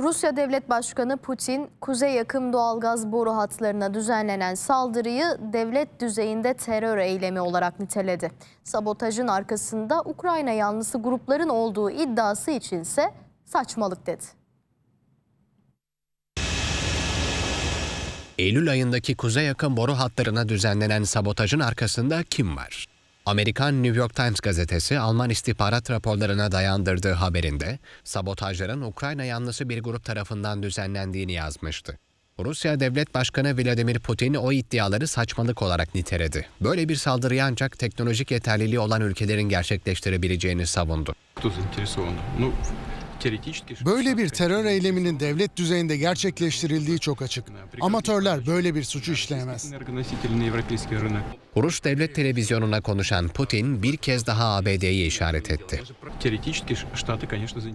Rusya Devlet Başkanı Putin, kuzey yakın doğalgaz boru hatlarına düzenlenen saldırıyı devlet düzeyinde terör eylemi olarak niteledi. Sabotajın arkasında Ukrayna yanlısı grupların olduğu iddiası içinse saçmalık dedi. Eylül ayındaki kuzey yakın boru hatlarına düzenlenen sabotajın arkasında kim var? Amerikan New York Times gazetesi Alman istihbarat raporlarına dayandırdığı haberinde sabotajların Ukrayna yanlısı bir grup tarafından düzenlendiğini yazmıştı. Rusya Devlet Başkanı Vladimir Putin o iddiaları saçmalık olarak niteledi. Böyle bir saldırıyı ancak teknolojik yeterliliği olan ülkelerin gerçekleştirebileceğini savundu. Böyle bir terör eyleminin devlet düzeyinde gerçekleştirildiği çok açık. Amatörler böyle bir suçu işleyemez. Rus devlet televizyonuna konuşan Putin bir kez daha ABD'yi işaret etti.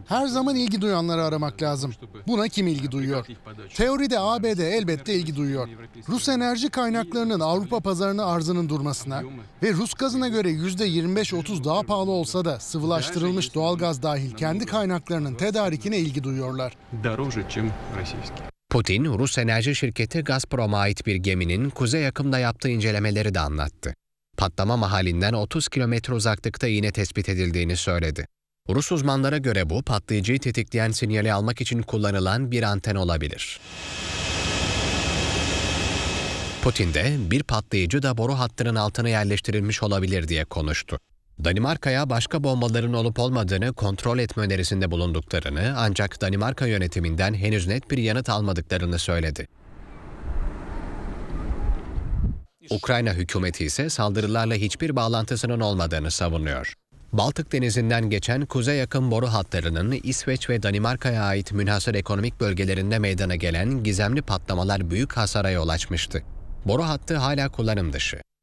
Her zaman ilgi duyanları aramak lazım. Buna kim ilgi duyuyor? Teoride ABD elbette ilgi duyuyor. Rus enerji kaynaklarının Avrupa pazarına arzının durmasına ve Rus gazına göre %25-30 daha pahalı olsa da sıvılaştırılmış doğalgaz dahil kendi kaynaklarının tedarikine ilgi duyuyorlar. Putin, Rus enerji şirketi Gazprom'a ait bir geminin kuzey yakımda yaptığı incelemeleri de anlattı. Patlama mahalinden 30 kilometre uzaklıkta iğne tespit edildiğini söyledi. Rus uzmanlara göre bu patlayıcıyı tetikleyen sinyali almak için kullanılan bir anten olabilir. Putin de bir patlayıcı da boru hattının altına yerleştirilmiş olabilir diye konuştu. Danimarka'ya başka bombaların olup olmadığını kontrol etme önerisinde bulunduklarını ancak Danimarka yönetiminden henüz net bir yanıt almadıklarını söyledi. Ukrayna hükümeti ise saldırılarla hiçbir bağlantısının olmadığını savunuyor. Baltık denizinden geçen kuzey yakın boru hatlarının İsveç ve Danimarka'ya ait münhasır ekonomik bölgelerinde meydana gelen gizemli patlamalar büyük hasara yol açmıştı. Boru hattı hala kullanım dışı.